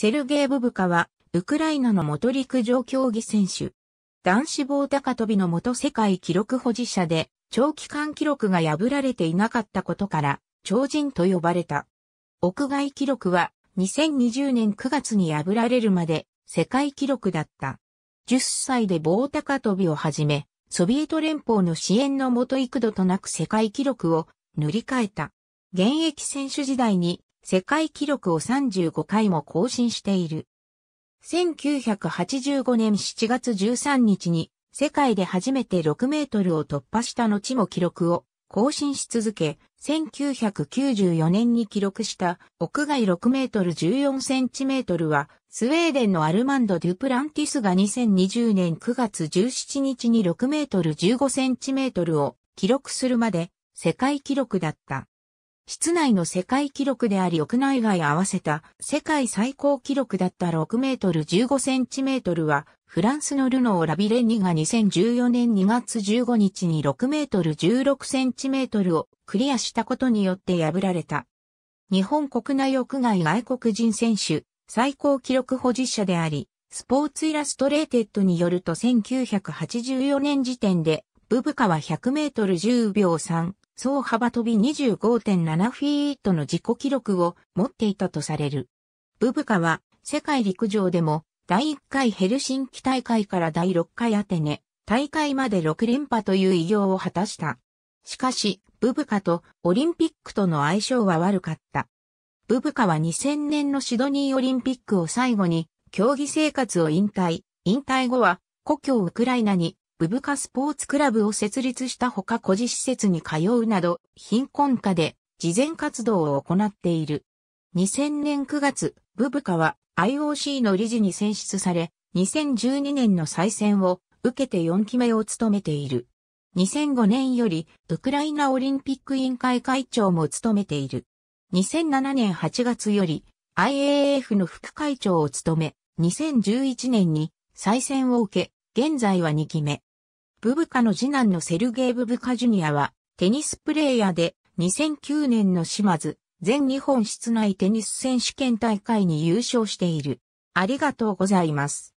セルゲイ・ブブカは、ウクライナの元陸上競技選手。男子棒高跳びの元世界記録保持者で、長期間記録が破られていなかったことから、超人と呼ばれた。屋外記録は、2020年9月に破られるまで、世界記録だった。10歳で棒高跳びをはじめ、ソビエト連邦の支援のもと幾度となく世界記録を塗り替えた。現役選手時代に世界記録を35回も更新している。1985年7月13日に世界で初めて6メートルを突破した後も記録を更新し続け、1994年に記録した屋外6メートル14センチメートルは、スウェーデンのアルマンド・デュプランティスが2020年9月17日に6メートル15センチメートルを記録するまで世界記録だった。室内の世界記録であり屋内外合わせた世界最高記録だった6メートル15センチメートルはフランスのルノー・ラビレニが2014年2月15日に6メートル16センチメートルをクリアしたことによって破られた。日本国内屋外外国人選手最高記録保持者であり、スポーツイラストレーテッドによると1984年時点でブブカは100メートル10秒3。総幅飛び25.7フィートの自己記録を持っていたとされる。ブブカは世界陸上でも第1回ヘルシンキ大会から第6回アテネ大会まで6連覇という偉業を果たした。しかし、ブブカとオリンピックとの相性は悪かった。ブブカは2000年のシドニーオリンピックを最後に競技生活を引退。引退後は故郷ウクライナにブブカスポーツクラブを設立したほか孤児施設に通うなど、貧困下で事前活動を行っている。2000年9月、ブブカは IOC の理事に選出され、2012年の再選を受けて4期目を務めている。2005年よりウクライナオリンピック委員会会長も務めている。2007年8月より IAF の副会長を務め、2011年に再選を受け、現在は2期目。ブブカの次男のセルゲイ・ブブカジュニアは、テニスプレーヤーで、2009年の島津、全日本室内テニス選手権大会に優勝している。ありがとうございます。